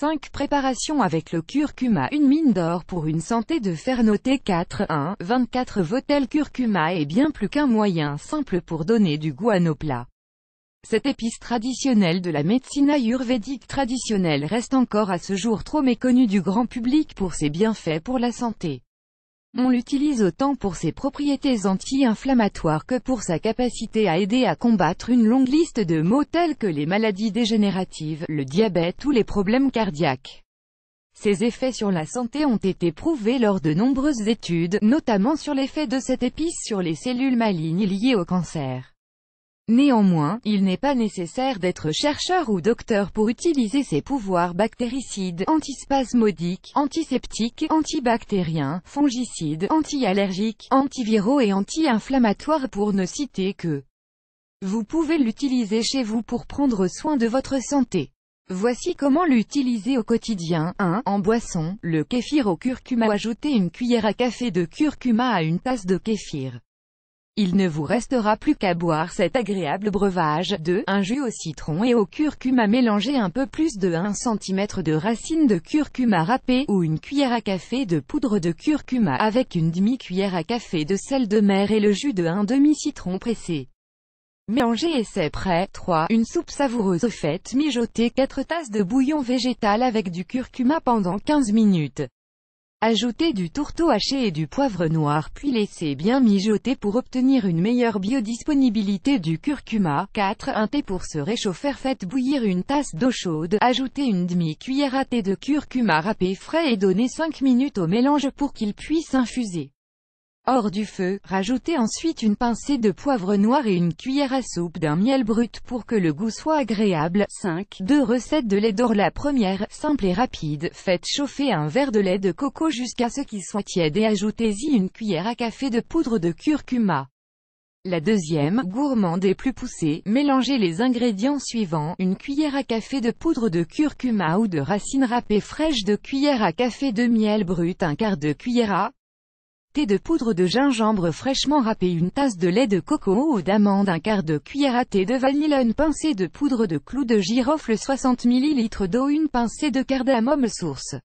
5. préparations avec le curcuma Une mine d'or pour une santé de fer noté 4. 1. 24 Votel curcuma est bien plus qu'un moyen simple pour donner du goût à nos plats. Cette épice traditionnelle de la médecine ayurvédique traditionnelle reste encore à ce jour trop méconnue du grand public pour ses bienfaits pour la santé. On l'utilise autant pour ses propriétés anti-inflammatoires que pour sa capacité à aider à combattre une longue liste de maux tels que les maladies dégénératives, le diabète ou les problèmes cardiaques. Ses effets sur la santé ont été prouvés lors de nombreuses études, notamment sur l'effet de cette épice sur les cellules malignes liées au cancer. Néanmoins, il n'est pas nécessaire d'être chercheur ou docteur pour utiliser ses pouvoirs bactéricides, antispasmodiques, antiseptiques, antibactériens, fongicides, antiallergiques, antiviraux et anti-inflammatoires pour ne citer que. Vous pouvez l'utiliser chez vous pour prendre soin de votre santé. Voici comment l'utiliser au quotidien. 1. En boisson, le kéfir au curcuma. Ajoutez une cuillère à café de curcuma à une tasse de kéfir. Il ne vous restera plus qu'à boire cet agréable breuvage, de un jus au citron et au curcuma mélangé un peu plus de 1 cm de racine de curcuma râpée ou une cuillère à café de poudre de curcuma avec une demi-cuillère à café de sel de mer et le jus de 1 demi-citron pressé. Mélangez et c'est prêt. 3. Une soupe savoureuse faite mijoter 4 tasses de bouillon végétal avec du curcuma pendant 15 minutes. Ajoutez du tourteau haché et du poivre noir puis laissez bien mijoter pour obtenir une meilleure biodisponibilité du curcuma. 4. Un thé pour se réchauffer Faites bouillir une tasse d'eau chaude, ajoutez une demi-cuillère à thé de curcuma râpé frais et donnez 5 minutes au mélange pour qu'il puisse infuser hors du feu, rajoutez ensuite une pincée de poivre noir et une cuillère à soupe d'un miel brut pour que le goût soit agréable. 5. Deux recettes de lait d'or La première, simple et rapide, faites chauffer un verre de lait de coco jusqu'à ce qu'il soit tiède et ajoutez-y une cuillère à café de poudre de curcuma. La deuxième, gourmande et plus poussée, mélangez les ingrédients suivants, une cuillère à café de poudre de curcuma ou de racines râpée fraîche, de cuillère à café de miel brut, un quart de cuillère à Thé de poudre de gingembre fraîchement râpé une tasse de lait de coco ou d'amande un quart de cuillère à thé de vanille une pincée de poudre de clou de girofle 60 ml d'eau une pincée de cardamome source